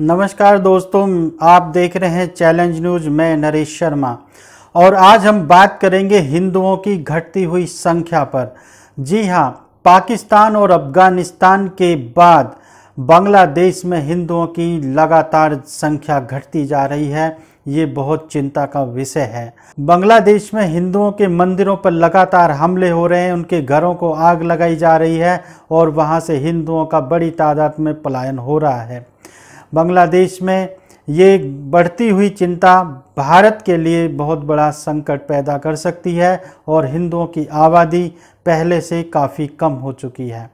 नमस्कार दोस्तों आप देख रहे हैं चैलेंज न्यूज मैं नरेश शर्मा और आज हम बात करेंगे हिंदुओं की घटती हुई संख्या पर जी हां पाकिस्तान और अफगानिस्तान के बाद बांग्लादेश में हिंदुओं की लगातार संख्या घटती जा रही है ये बहुत चिंता का विषय है बांग्लादेश में हिंदुओं के मंदिरों पर लगातार हमले हो रहे हैं उनके घरों को आग लगाई जा रही है और वहाँ से हिंदुओं का बड़ी तादाद में पलायन हो रहा है बांग्लादेश में ये बढ़ती हुई चिंता भारत के लिए बहुत बड़ा संकट पैदा कर सकती है और हिंदुओं की आबादी पहले से काफ़ी कम हो चुकी है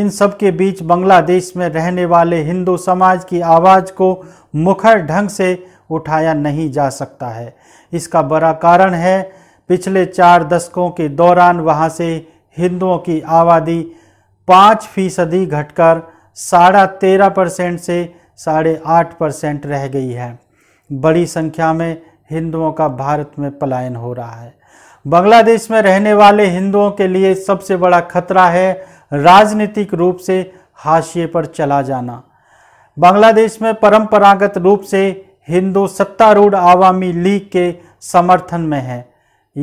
इन सब के बीच बांग्लादेश में रहने वाले हिंदू समाज की आवाज़ को मुखर ढंग से उठाया नहीं जा सकता है इसका बड़ा कारण है पिछले चार दशकों के दौरान वहाँ से हिंदुओं की आबादी पाँच फीसदी घटकर साढ़ा तेरह परसेंट से साढ़े आठ परसेंट रह गई है बड़ी संख्या में हिंदुओं का भारत में पलायन हो रहा है बांग्लादेश में रहने वाले हिंदुओं के लिए सबसे बड़ा खतरा है राजनीतिक रूप से हाशिए पर चला जाना बांग्लादेश में परंपरागत रूप से हिंदू सत्तारूढ़ आवामी लीग के समर्थन में है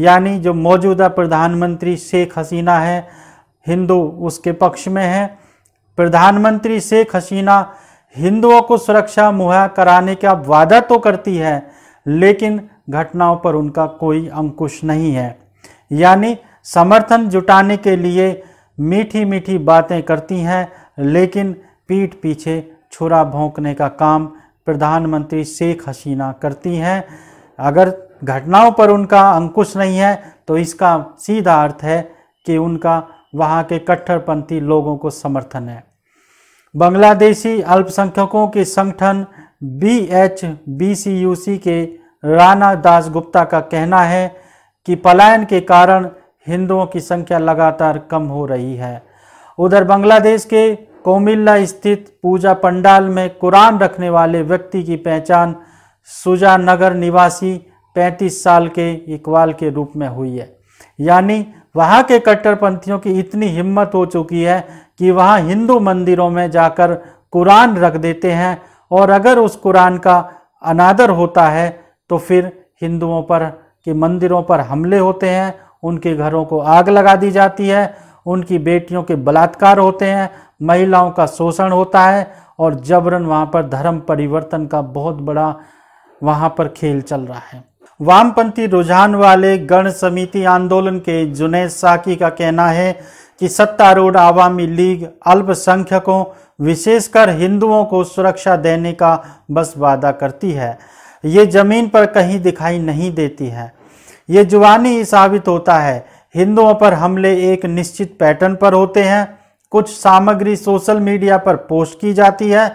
यानी जो मौजूदा प्रधानमंत्री शेख हसीना है हिंदू उसके पक्ष में है प्रधानमंत्री शेख हसीना हिंदुओं को सुरक्षा मुहैया कराने का वादा तो करती है लेकिन घटनाओं पर उनका कोई अंकुश नहीं है यानी समर्थन जुटाने के लिए मीठी मीठी बातें करती हैं लेकिन पीठ पीछे छुरा भोंकने का काम प्रधानमंत्री शेख हसीना करती हैं अगर घटनाओं पर उनका अंकुश नहीं है तो इसका सीधा अर्थ है कि उनका वहाँ के कट्टरपंथी लोगों को समर्थन है बांग्लादेशी अल्पसंख्यकों के संगठन B H B C U C के राणा दास गुप्ता का कहना है कि पलायन के कारण हिंदुओं की संख्या लगातार कम हो रही है उधर बांग्लादेश के कोमिल्ला स्थित पूजा पंडाल में कुरान रखने वाले व्यक्ति की पहचान सुजानगर निवासी 35 साल के इकबाल के रूप में हुई है यानी वहाँ के कट्टरपंथियों की इतनी हिम्मत हो चुकी है कि वहाँ हिंदू मंदिरों में जाकर कुरान रख देते हैं और अगर उस कुरान का अनादर होता है तो फिर हिंदुओं पर के मंदिरों पर हमले होते हैं उनके घरों को आग लगा दी जाती है उनकी बेटियों के बलात्कार होते हैं महिलाओं का शोषण होता है और जबरन वहाँ पर धर्म परिवर्तन का बहुत बड़ा वहाँ पर खेल चल रहा है वामपंथी रुझान वाले गण समिति आंदोलन के जुनेद साकी का कहना है कि सत्तारूढ़ आवामी लीग अल्पसंख्यकों विशेषकर हिंदुओं को सुरक्षा देने का बस वादा करती है ये जमीन पर कहीं दिखाई नहीं देती है ये जुबानी साबित होता है हिंदुओं पर हमले एक निश्चित पैटर्न पर होते हैं कुछ सामग्री सोशल मीडिया पर पोस्ट की जाती है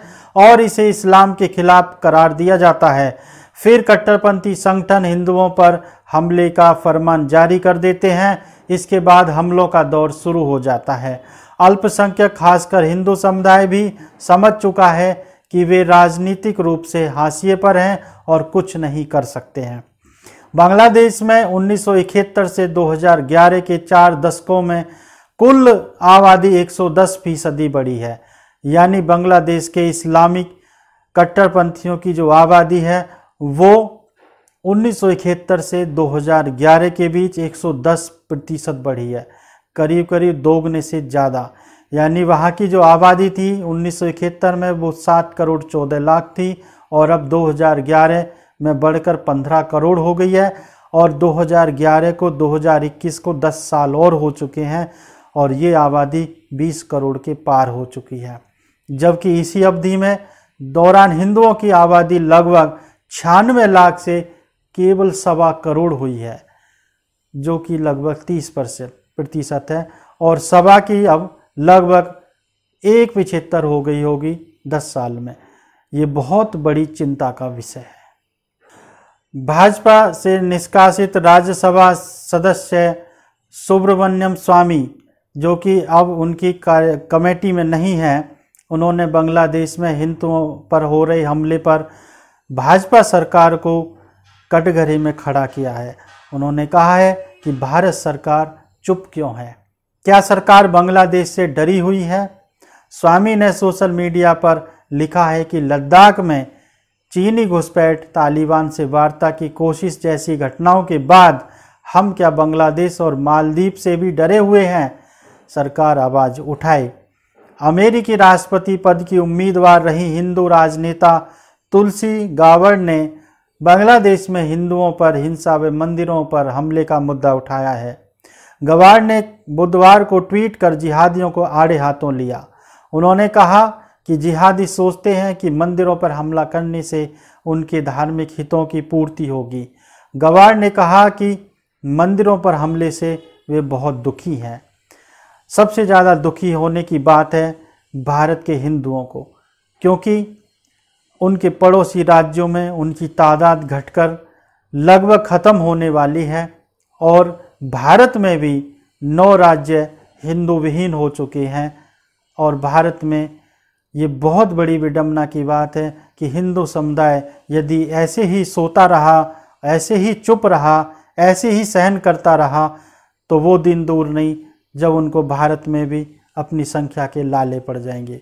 और इसे इस्लाम के खिलाफ करार दिया जाता है फिर कट्टरपंथी संगठन हिंदुओं पर हमले का फरमान जारी कर देते हैं इसके बाद हमलों का दौर शुरू हो जाता है अल्पसंख्यक खासकर हिंदू समुदाय भी समझ चुका है कि वे राजनीतिक रूप से हाशिए पर हैं और कुछ नहीं कर सकते हैं बांग्लादेश में उन्नीस से 2011 के चार दशकों में कुल आबादी 110 फीसदी बढ़ी है यानी बांग्लादेश के इस्लामिक कट्टरपंथियों की जो आबादी है वो उन्नीस से 2011 के बीच 110 प्रतिशत बढ़ी है करीब करीब दोगुने से ज़्यादा यानी वहाँ की जो आबादी थी उन्नीस में वो 7 करोड़ 14 लाख थी और अब 2011 में बढ़कर 15 करोड़ हो गई है और 2011 को 2021 को 10 साल और हो चुके हैं और ये आबादी 20 करोड़ के पार हो चुकी है जबकि इसी अवधि में दौरान हिंदुओं की आबादी लगभग छियानवे लाख से केवल सवा करोड़ हुई है जो कि लगभग 30 परसेंट प्रतिशत है और सवा की अब लगभग एक पिछहत्तर हो गई होगी 10 साल में ये बहुत बड़ी चिंता का विषय है भाजपा से निष्कासित राज्यसभा सदस्य सुब्रमण्यम स्वामी जो कि अब उनकी कमेटी में नहीं है उन्होंने बांग्लादेश में हिंदुओं पर हो रहे हमले पर भाजपा सरकार को कटघरे में खड़ा किया है उन्होंने कहा है कि भारत सरकार चुप क्यों है क्या सरकार बांग्लादेश से डरी हुई है स्वामी ने सोशल मीडिया पर लिखा है कि लद्दाख में चीनी घुसपैठ तालिबान से वार्ता की कोशिश जैसी घटनाओं के बाद हम क्या बांग्लादेश और मालदीप से भी डरे हुए हैं सरकार आवाज़ उठाए अमेरिकी राष्ट्रपति पद की उम्मीदवार रही हिंदू राजनेता तुलसी गावड़ ने बांग्लादेश में हिंदुओं पर हिंसा व मंदिरों पर हमले का मुद्दा उठाया है गवार ने बुधवार को ट्वीट कर जिहादियों को आड़े हाथों लिया उन्होंने कहा कि जिहादी सोचते हैं कि मंदिरों पर हमला करने से उनके धार्मिक हितों की पूर्ति होगी गवार ने कहा कि मंदिरों पर हमले से वे बहुत दुखी हैं सबसे ज़्यादा दुखी होने की बात है भारत के हिंदुओं को क्योंकि उनके पड़ोसी राज्यों में उनकी तादाद घटकर लगभग ख़त्म होने वाली है और भारत में भी नौ राज्य हिंदू विहीन हो चुके हैं और भारत में ये बहुत बड़ी विडम्बना की बात है कि हिंदू समुदाय यदि ऐसे ही सोता रहा ऐसे ही चुप रहा ऐसे ही सहन करता रहा तो वो दिन दूर नहीं जब उनको भारत में भी अपनी संख्या के लाले पड़ जाएंगे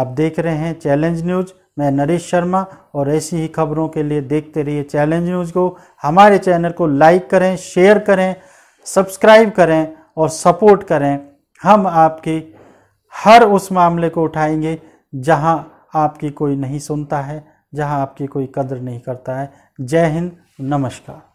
आप देख रहे हैं चैलेंज न्यूज़ मैं नरेश शर्मा और ऐसी ही खबरों के लिए देखते रहिए चैलेंज न्यूज़ को हमारे चैनल को लाइक करें शेयर करें सब्सक्राइब करें और सपोर्ट करें हम आपके हर उस मामले को उठाएंगे जहां आपकी कोई नहीं सुनता है जहां आपकी कोई कदर नहीं करता है जय हिंद नमस्कार